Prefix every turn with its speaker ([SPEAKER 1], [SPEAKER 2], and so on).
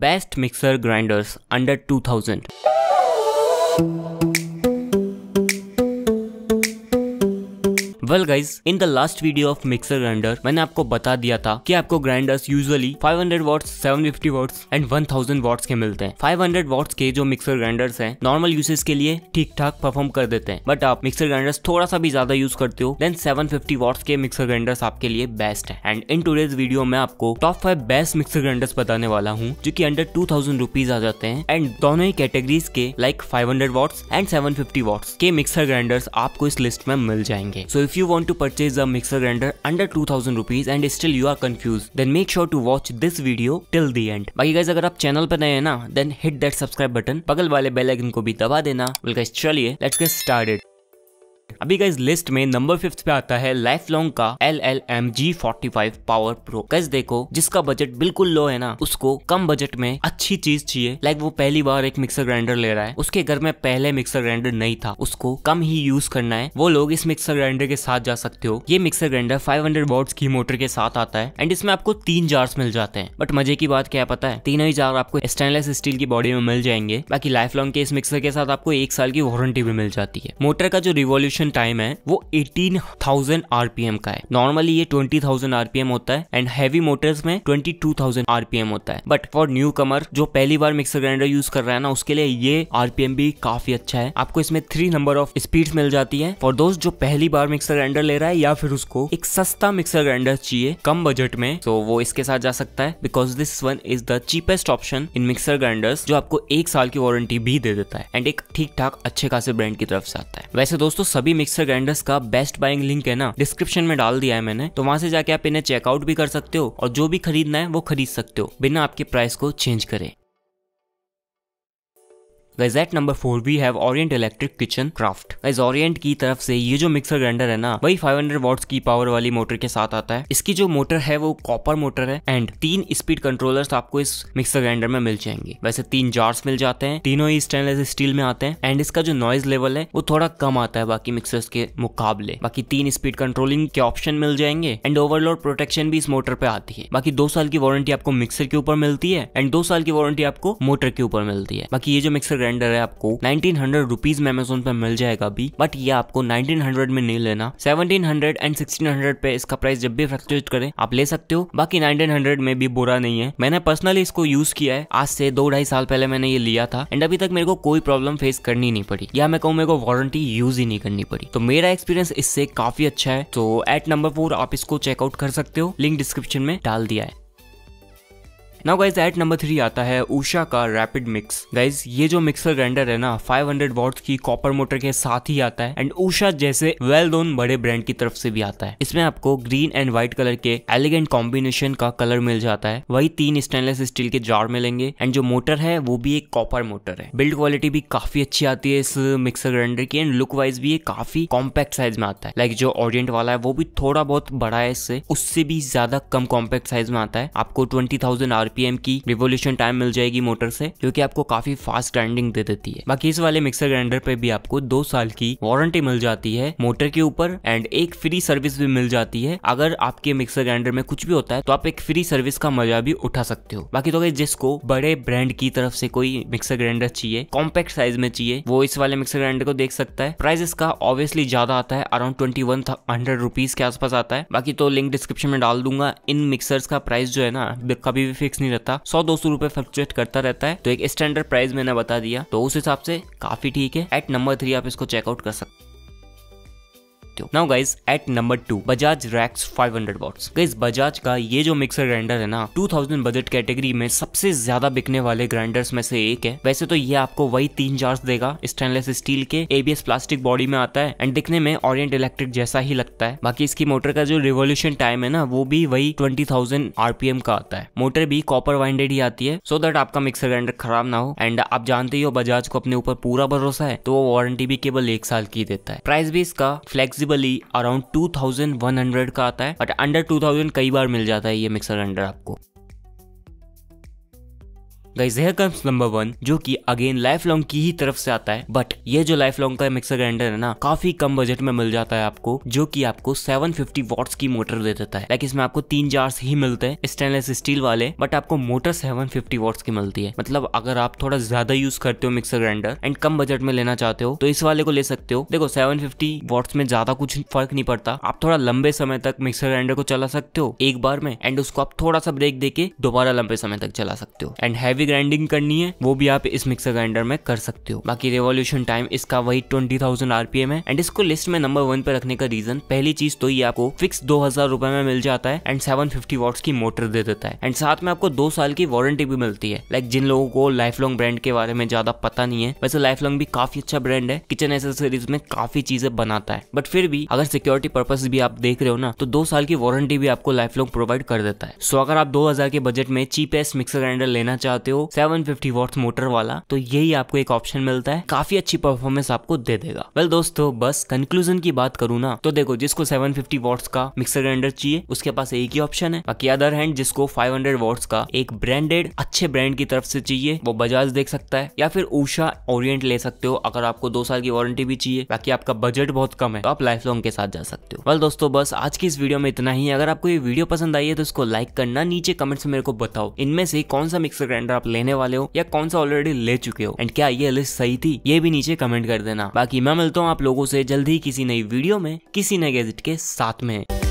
[SPEAKER 1] Best Mixer Grinders under 2000. Well guys in the last video of mixer grinder मैंने आपको बता दिया था कि आपको grinders usually 500 watts fifty watts and one watts के मिलते हैं 500 वॉट्स के जो मिक्सर ग्राइंडर्स हैं नॉर्मल यूजेस के लिए ठीक ठाक परफॉर्म कर देते हैं बट आप मिक्सर ग्राइंडर्स थोड़ा सा भी ज्यादा यूज करते हो देन 750 वॉट्स के मिक्सर ग्राइंडर्स आपके लिए बेस्ट है एंड इन टूडेज वीडियो में आपको top five best mixer grinders बताने वाला हूँ जो की अंडर टू थाउजेंड रुपीज आ जाते हैं एंड दोनों ही कैटेगरीज के like five hundred watts and seven fifty watts के मिक्सर ग्राइंडर्स आपको इस लिस्ट में मिल जाएंगे so if you want to purchase a mixer grinder under 2000 rupees and still you are confused then make sure to watch this video till the end बाकी guys अगर आप channel पर then hit that subscribe button. That wale bell icon ko bhi icon dena. Well, guys, chaliye, let's get started. अभी का list में number fifth पे आता है लाइफ लॉन्ग का L L M G forty five power pro कैस देखो जिसका बजट बिल्कुल लो है ना उसको कम बजट में अच्छी चीज चाहिए लाइक वो पहली बार एक मिक्सर ग्राइंडर ले रहा है उसके घर में पहले मिक्सर ग्राइंडर नहीं था उसको कम ही यूज करना है वो लोग इस मिक्सर ग्राइंडर के साथ जा सकते हो ये मिक्सर ग्राइंडर फाइव हंड्रेड की मोटर के साथ आता है एंड इसमें आपको तीन जार्स मिल जाते हैं बट मजे की बात क्या पता है तीनों ही जार आपको स्टेनलेस स्टील की बॉडी में मिल जाएंगे बाकी लाइफ लॉन्ग के इस मिक्सर के साथ आपको एक साल की वारंटी भी मिल जाती है मोटर का जो रिवोल्यूशन टर्न टाइम है वो 18,000 आरपीएम का है नॉर्मली ये 20,000 आरपीएम होता है एंड हैवी मोटर्स में 22,000 आरपीएम होता है बट फॉर न्यू कमर जो पहली बार मिक्सर ग्राइंडर यूज कर रहा है ना उसके लिए ये आरपीएम भी काफी अच्छा है आपको इसमें थ्री नंबर ऑफ स्पीड मिल जाती है फॉर दोस्त जो पहली बार मिक्सर ग्राइंडर ले रहा है या फिर उसको एक सस्ता मिक्सर ग्राइंडर चाहिए कम बजट में तो वो इसके साथ जा सकता है because this one is the cheapest option in mixer grinders जो आपको एक साल की वारंटी भी दे देता है एंड एक ठीक ठाक अच्छे खासे ब्रांड की तरफ से आता है वैसे दोस्तों सभी मिक्सर ग्राइंडर्स का बेस्ट बाइंग लिंक है ना डिस्क्रिप्शन में डाल दिया है मैंने तो वहां से जाके आप इन्हें चेकआउट भी कर सकते हो और जो भी खरीदना है वो खरीद सकते हो बिना आपके प्राइस को चेंज करें guys at number four we have Orient Electric Kitchen Craft guys Orient की तरफ से ये जो मिक्सर ग्राइंडर है ना वही 500 हंड्रेड की पावर वाली मोटर के साथ आता है इसकी जो मोटर है वो कॉपर मोटर है एंड तीन स्पीड कंट्रोलर आपको इस मिक्सर ग्राइंडर में मिल जाएंगे वैसे तीन जार्स मिल जाते हैं तीनों ही स्टेनलेस स्टील में आते हैं एंड इसका जो नॉइज लेवल है वो थोड़ा कम आता है बाकी मिक्सर्स के मुकाबले बाकी तीन स्पीड कंट्रोलिंग के ऑप्शन मिल जाएंगे एंड ओवरलोड प्रोटेक्शन भी इस मोटर पे आती है बाकी दो साल की वारंटी आपको मिक्सर के ऊपर मिलती है एंड दो साल की वारंटी आपको मोटर के ऊपर मिलती है बाकी ये जो मिक्सर ब्लेंडर है आपको नाइनटीन हंड्रेड रुपीज में अमेजोन पे मिल जाएगा अभी बट ये आपको नाइनटीन हंड्रेड में नहीं लेना seventeen hundred and sixteen hundred पे इसका प्राइस जब भी फ्लक्चुएट करे आप ले सकते हो बाकी नाइनटीन हंड्रेड में भी बुरा नहीं है मैंने पर्सनली इसको यूज किया है आज से दो ढाई साल पहले मैंने ये लिया था एंड अभी तक मेरे को कोई प्रॉब्लम फेस करनी नहीं पड़ी या मैं कहूँ मेरे को वारंटी यूज ही नहीं करनी पड़ी तो मेरा एक्सपीरियंस इससे काफी अच्छा है तो एट नंबर फोर आप इसको चेकआउट कर सकते हो लिंक डिस्क्रिप्शन में डाल दिया है now guys at number three आता है उषा का रैपिड मिक्स गाइज ये जो मिक्सर ग्राइंडर है ना 500 हंड्रेड वॉट की कॉपर मोटर के साथ ही आता है एंड उषा जैसे वेल नोन बड़े ब्रांड की तरफ से भी आता है इसमें आपको ग्रीन एंड व्हाइट कलर के एलिगेंट कॉम्बिनेशन का कलर मिल जाता है वही तीन स्टेनलेस स्टील के जार मिलेंगे एंड जो मोटर है वो भी एक कॉपर मोटर है बिल्ड क्वालिटी भी काफी अच्छी आती है इस मिक्सर ग्राइंडर की एंड लुक वाइज भी ये काफी कॉम्पैक्ट साइज में आता है लाइक like जो ऑडियंट वाला है वो भी थोड़ा बहुत बड़ा है इससे उससे भी ज्यादा कम कॉम्पैक्ट साइज में आता है आपको ट्वेंटी थाउजेंड आर आरपीएम की रिवोल्यूशन टाइम मिल जाएगी मोटर से जो की आपको काफी फास्ट ग्राइंडिंग दे देती है बाकी इस वाले मिक्सर ग्राइंडर पे भी आपको दो साल की वारंटी मिल जाती है मोटर के ऊपर एंड एक फ्री सर्विस भी मिल जाती है अगर आपके मिक्सर ग्राइंडर में कुछ भी होता है तो आप एक फ्री सर्विस का मजा भी उठा सकते हो बाकी तो अगर जिसको बड़े ब्रांड की तरफ से कोई मिक्सर ग्राइंडर चाहिए कॉम्पैक्ट साइज में चाहिए वो इस वाले मिक्सर ग्राइंडर को देख सकता है प्राइस इसका ऑब्वियसली ज्यादा आता है around twenty one hundred rupees के आसपास आता है बाकी तो लिंक डिस्क्रिप्शन में डाल दूंगा इन मिक्सर्स का प्राइस जो है ना कभी भी फिक्स नहीं रहता सौ दो सौ रुपए फ्लक्चुएट करता रहता है तो एक स्टैंडर्ड प्राइस मैंने बता दिया तो उस हिसाब से काफी ठीक है एट नंबर थ्री आप इसको चेकआउट कर सकते सकते हो now guys at number two Bajaj Rex 500 hundred guys Bajaj का ये जो मिक्सर ग्राइंडर है ना 2000 बजट कैटेगरी में सबसे ज्यादा बिकने वाले ग्राइंडर्स में से एक है वैसे तो ये आपको वही तीन जार्स देगा स्टेनलेस स्टील के एबीएस प्लास्टिक बॉडी में आता है एंड दिखने में ऑरियंट इलेक्ट्रिक जैसा ही लगता है बाकी इसकी मोटर का जो रिवोल्यूशन टाइम है ना वो भी वही ट्वेंटी थाउजेंड आरपीएम का आता है मोटर भी कॉपर वाइंडेड ही आती है सो so दैट आपका मिक्सर ग्राइंडर खराब ना हो एंड आप जानते ही हो बजाज को अपने ऊपर पूरा भरोसा है तो वो वारंटी भी केवल एक साल की देता है प्राइस भी इसका फ्लेक्सिबल यूजुअली अराउंड 2100 का आता है बट अंडर 2000 कई बार मिल जाता है ये मिक्सर ग्राइंडर आपको guys here comes number one जो कि अगेन लाइफ लॉन्ग की ही तरफ से आता है बट ये जो लाइफ लॉन्ग का मिक्सर ग्राइंडर है ना काफी कम बजट में मिल जाता है आपको जो कि आपको 750 फिफ्टी वॉट्स की मोटर दे देता है लाइक इसमें आपको तीन जार्स ही मिलते हैं स्टेनलेस स्टील वाले बट आपको मोटर 750 फिफ्टी वॉट्स की मिलती है मतलब अगर आप थोड़ा ज्यादा यूज करते हो मिक्सर ग्राइंडर एंड कम बजट में लेना चाहते हो तो इस वाले को ले सकते हो देखो सेवन फिफ्टी वॉट्स में ज्यादा कुछ फर्क नहीं पड़ता आप थोड़ा लंबे समय तक मिक्सर ग्राइंडर को चला सकते हो एक बार में एंड उसको आप थोड़ा सा ब्रेक देके दोबारा लंबे समय तक चला सकते हो एंड हैवी ग्राइंडिंग करनी है वो भी आप इस मिक्सर ग्राइंडर में कर सकते हो बाकी रेवोल्यूशन टाइम इसका वही ट्वेंटी थाउजेंड आरपीएम है एंड इसको लिस्ट में नंबर वन पे रखने का रीजन पहली चीज तो ये आपको फिक्स दो हजार रुपए में मिल जाता है एंड सेवन फिफ्टी वॉट्स की मोटर दे देता है एंड साथ में आपको दो साल की वारंटी भी मिलती है लाइक जिन लोगों को लाइफ लॉन्ग ब्रांड के बारे में ज्यादा पता नहीं है वैसे लाइफ लॉन्ग भी काफी अच्छा ब्रांड है किचन एसेसरीज में काफी चीजें बनाता है बट फिर भी अगर सिक्योरिटी पर्पज भी आप देख रहे हो ना तो दो साल की वारंटी भी आपको लाइफ लॉन्ग प्रोवाइड कर देता है सो अगर आप दो हजार के बजट में चीपेस्ट मिक्सर ग्राइंडर लेना चाहते चाहते हो सेवन फिफ्टी वॉट मोटर वाला तो यही आपको एक ऑप्शन मिलता है काफी अच्छी परफॉर्मेंस आपको दे देगा वेल दोस्तों बस कंक्लूजन की बात करू ना तो देखो जिसको सेवन फिफ्टी का मिक्सर ग्राइंडर चाहिए उसके पास एक ही ऑप्शन है बाकी अदर हैंड जिसको फाइव हंड्रेड का एक ब्रांडेड अच्छे ब्रांड की तरफ से चाहिए वो बजाज देख सकता है या फिर उषा ओरियंट ले सकते हो अगर आपको दो साल की वारंटी भी चाहिए बाकी आपका बजट बहुत कम है तो आप लाइफ लॉन्ग के साथ जा सकते हो वेल दोस्तों बस आज की इस वीडियो में इतना ही अगर आपको ये वीडियो पसंद आई है तो इसको लाइक करना नीचे कमेंट्स में मेरे को बताओ इनमें से कौन सा मिक्सर ग्राइंडर आप लेने वाले हो या कौन सा ऑलरेडी ले चुके हो एंड क्या ये लिस्ट सही थी ये भी नीचे कमेंट कर देना बाकी मैं मिलता हूँ आप लोगों से जल्द ही किसी नई वीडियो में किसी नए गैजेट के साथ में